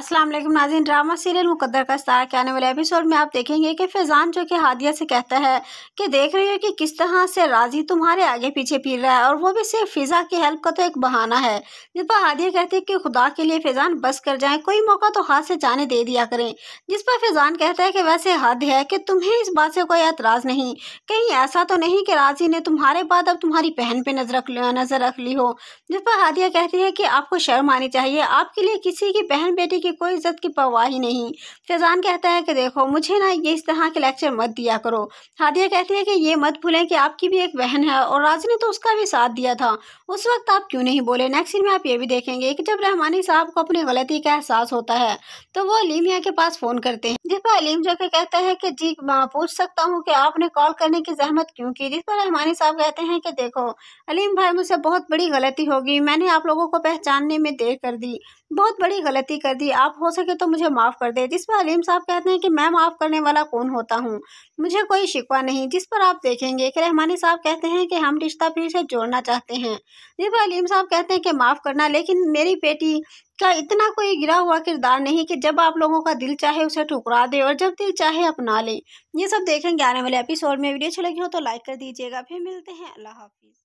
अस्सलाम वालेकुम drama serial मुकद्दर का स्टार के आने वाले एपिसोड में आप देखेंगे कि फैज़ान जो कि हादिया से कहता है कि देख रही हो कि किस तरह से राजी तुम्हारे आगे पीछे फिर रहा है और वो भी सिर्फ फिज़ा की हेल्प का तो एक बहाना है जिस पर हादिया कहती है कि खुदा के लिए फैज़ान बस कर जाए कोई मौका तो हाथ से जाने दे दिया करें जिस पर फैज़ान कहता है कि वैसे हद है कि तुम्हें इस बात से कोई एतराज़ नहीं कहीं ऐसा तो नहीं कि राजी ने तुम्हारे बाद अब तुम्हारी बहन पर नजर रख नज़र रख ली हो जिस पर हादिया कहती है कि आपको शर्म आनी चाहिए आपके लिए किसी की बहन बेटी की कोई इज्जत की परवाही नहीं फैज़ान कहता है कि देखो मुझे ना ये इस तरह के लेक्चर मत दिया करो हादिया कहती है कि ये मत भूलें कि आपकी भी एक बहन है और राज ने तो उसका भी साथ दिया था उस वक्त आप क्यों नहीं बोले नेक्स्ट सीन में आप ये भी देखेंगे कि जब रहमानी साहब को अपनी गलती का एहसास होता है तो वो अलीमिया के पास फ़ोन करते हैं जिस पर अलीम जो कहता है कि जी मैं पूछ सकता हूँ कि आपने कॉल करने की जहमत क्यों की जिस पर रहमानी साहब कहते हैं कि देखो अलीम भाई मुझसे बहुत बड़ी गलती होगी मैंने आप लोगों को पहचानने में देर कर दी बहुत बड़ी गलती कर दी आप हो सके तो मुझे माफ़ कर दे जिस पर अलीम साहब कहते हैं कि मैं माफ़ करने वाला कौन होता हूँ मुझे कोई शिकवा नहीं जिस पर आप देखेंगे कि रहमानी साहब कहते हैं कि हम रिश्ता फिर से जोड़ना चाहते हैं जिस पर अलीम साहब कहते हैं कि माफ़ करना लेकिन मेरी बेटी का इतना कोई गिरा हुआ किरदार नहीं कि जब आप लोगों का दिल चाहे उसे ठुकरा दे और जब दिल चाहे अपना ले ये सब देखेंगे आने वाले एपिसोड में वीडियो अच्छी लगी हो तो लाइक कर दीजिएगा फिर मिलते हैं अल्लाह हाफिज़